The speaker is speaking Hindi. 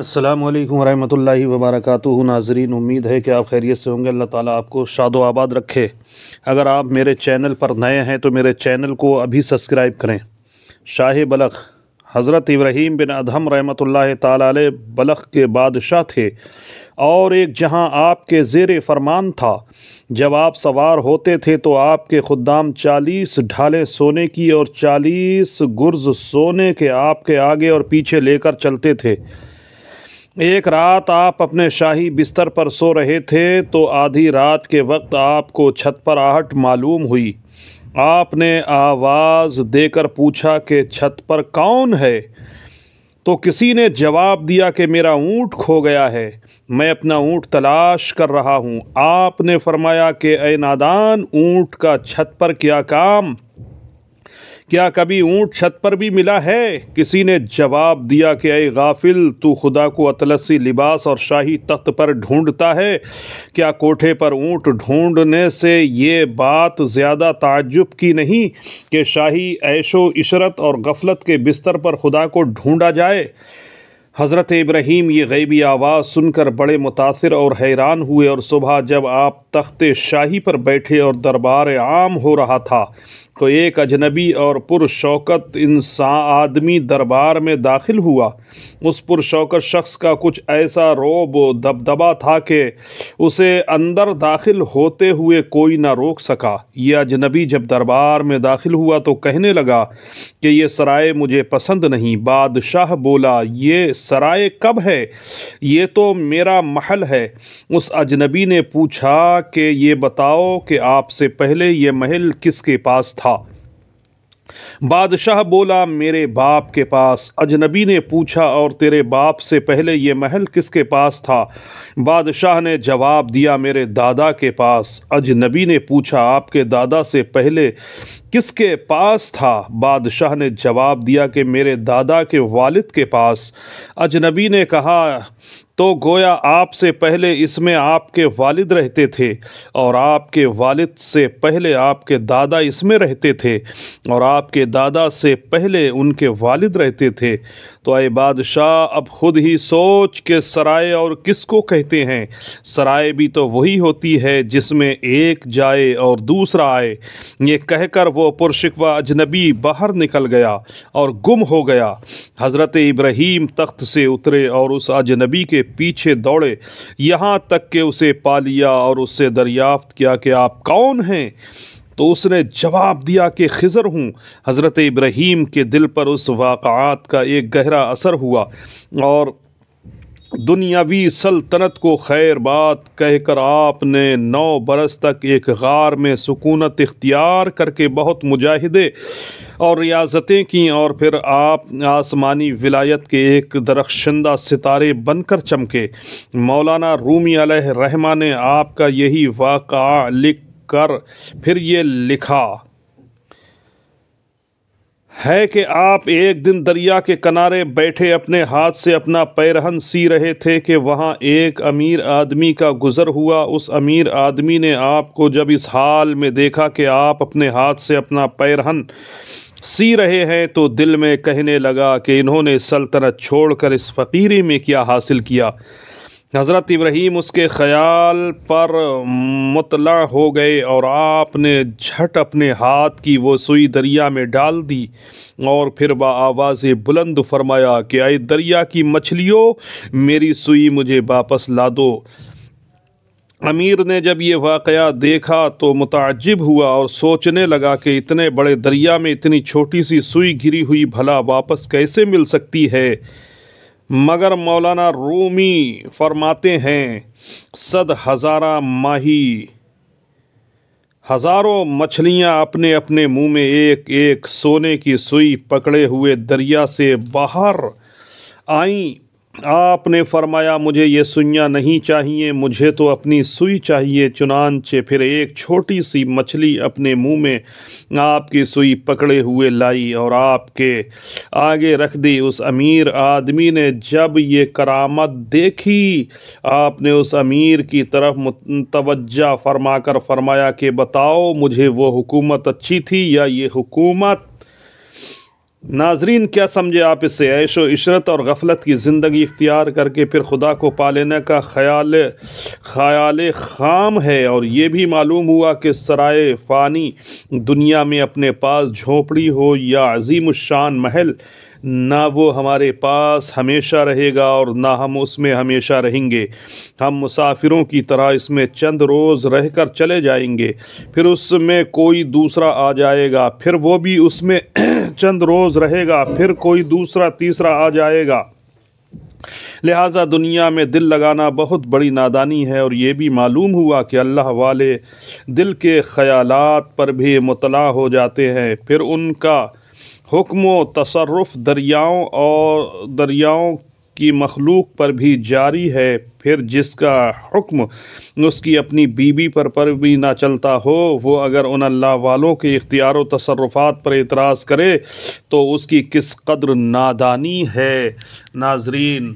अल्लाम वरहमल वबरक नाजरीन उम्मीद है कि आप खैरियत से होंगे अल्लाह ताला आपको शादो आबाद रखे अगर आप मेरे चैनल पर नए हैं तो मेरे चैनल को अभी सब्सक्राइब करें शाह बलख हज़रत इब्राहीम बिन अधम रहमत ताल बलख के बादशाह थे और एक जहां आपके ज़ेर फरमान था जब आप सवार होते थे तो आपके खुदाम चालीस ढाले सोने की और चालीस गुर्ज सोने के आपके आगे और पीछे लेकर चलते थे एक रात आप अपने शाही बिस्तर पर सो रहे थे तो आधी रात के वक्त आपको छत पर आहट मालूम हुई आपने आवाज़ देकर पूछा कि छत पर कौन है तो किसी ने जवाब दिया कि मेरा ऊँट खो गया है मैं अपना ऊँट तलाश कर रहा हूँ आपने फरमाया कि ए नादान ऊँट का छत पर क्या काम क्या कभी ऊंट छत पर भी मिला है किसी ने जवाब दिया कि अय गाफिल तू खुदा को अतलसी लिबास और शाही तख्त पर ढूंढता है क्या कोठे पर ऊंट ढूंढने से ये बात ज़्यादा ताज्जुब की नहीं कि शाही ऐशो इशरत और गफलत के बिस्तर पर खुदा को ढूंढा जाए हज़रत इब्राहीम ये गैबी आवाज़ सुनकर बड़े मुतासर और हैरान हुए और सुबह जब आप तख्त शाही पर बैठे और दरबार आम हो रहा था तो एक अजनबी और पुरशौकत इंसान आदमी दरबार में दाखिल हुआ उस पुरशौकत शख्स का कुछ ऐसा रोब दबदबा था कि उसे अंदर दाखिल होते हुए कोई ना रोक सका यह अजनबी जब दरबार में दाखिल हुआ तो कहने लगा कि यह सराय मुझे पसंद नहीं बादशाह बोला ये सराय कब है ये तो मेरा महल है उस अजनबी ने पूछा कि ये बताओ कि आपसे पहले ये महल किसके पास था बादशाह बोला मेरे बाप के पास अजनबी ने पूछा और तेरे बाप से पहले ये महल किसके पास था बादशाह ने जवाब दिया मेरे दादा के पास अजनबी ने पूछा आपके दादा से पहले किसके पास था बादशाह ने जवाब दिया कि मेरे दादा के वालिद के पास अजनबी ने कहा तो गोया आपसे पहले इसमें आपके वालिद रहते थे और आपके वालिद से पहले आपके दादा इसमें रहते थे और आपके दादा से पहले उनके वालिद रहते थे तो आए बादशाह अब ख़ुद ही सोच के सराय और किसको कहते हैं सराय भी तो वही होती है जिसमें एक जाए और दूसरा आए ये कहकर वो पुरशिकवा अजनबी बाहर निकल गया और गुम हो गया हज़रत इब्राहीम तख्त से उतरे और उस अजनबी के पीछे दौड़े यहाँ तक के उसे पा लिया और उससे दरियाफ्त किया कि आप कौन हैं तो उसने जवाब दिया कि खिजर हूँ हज़रत इब्राहीम के दिल पर उस वाक़ात का एक गहरा असर हुआ और दुनियावी सल्तनत को खैर बात कहकर आपने नौ बरस तक एक गार में सुकूनत इख्तियार करके बहुत मुजाहिदे और रियाजतें की और फिर आप आसमानी विलायत के एक दरख्शंदा सितारे बनकर चमके मौलाना रूमी रहमा ने आपका यही वाक़ा लिख कर फिर ये लिखा है कि आप एक दिन दरिया के किनारे बैठे अपने हाथ से अपना पैरहन सी रहे थे कि वहाँ एक अमीर आदमी का गुज़र हुआ उस अमीर आदमी ने आपको जब इस हाल में देखा कि आप अपने हाथ से अपना पैरहन सी रहे हैं तो दिल में कहने लगा कि इन्होंने सल्तनत छोड़कर इस फ़कीरी में क्या हासिल किया हज़रत इब्राहिम उसके ख़याल पर मुतला हो गए और आपने झट अपने हाथ की वो सुई दरिया में डाल दी और फिर आवाज़ बुलंद फरमाया कि आए दरिया की मछलियों मेरी सुई मुझे वापस ला दो अमीर ने जब ये वाक़ देखा तो मुतजब हुआ और सोचने लगा कि इतने बड़े दरिया में इतनी छोटी सी सुई घिरी हुई भला वापस कैसे मिल सकती है मगर मौलाना रूमी फरमाते हैं सद हज़ारा माही हज़ारों मछलियां अपने अपने मुंह में एक एक सोने की सुई पकड़े हुए दरिया से बाहर आईं आपने फरमाया मुझे ये सुइयाँ नहीं चाहिए मुझे तो अपनी सुई चाहिए चुनानचे फिर एक छोटी सी मछली अपने मुंह में आपकी सुई पकड़े हुए लाई और आपके आगे रख दी उस अमीर आदमी ने जब ये करामत देखी आपने उस अमीर की तरफ तवज्जा फरमाकर फरमाया कि बताओ मुझे वो हुकूमत अच्छी थी या ये हुकूमत नाजरीन क्या समझे आप इससे ऐश व इशरत और गफलत की ज़िंदगी इख्तियार करके फिर खुदा को पा लेने का ख्याल ख्याल खाम है और ये भी मालूम हुआ कि सराय फ़ानी दुनिया में अपने पास झोपड़ी हो या अजीम शान महल ना वो हमारे पास हमेशा रहेगा और ना हम उसमें हमेशा रहेंगे हम मुसाफिरों की तरह इसमें चंद रोज़ रहकर चले जाएंगे फिर उसमें कोई दूसरा आ जाएगा फिर वो भी उसमें चंद रोज़ रहेगा फिर कोई दूसरा तीसरा आ जाएगा लिहाजा दुनिया में दिल लगाना बहुत बड़ी नादानी है और ये भी मालूम हुआ कि अल्लाह वाले दिल के ख़यालात पर भी मुतला हो जाते हैं फिर उनका हुक्म तसरफ़ दरियाओं और दरियाओं की मखलूक पर भी जारी है फिर जिसका हुक्म उसकी अपनी बीवी पर पर भी ना चलता हो वो अगर उन अल्लाह वालों के इख्तियार तसरफ़ात पर एतराज़ करे तो उसकी किस कदर नादानी है नाजरीन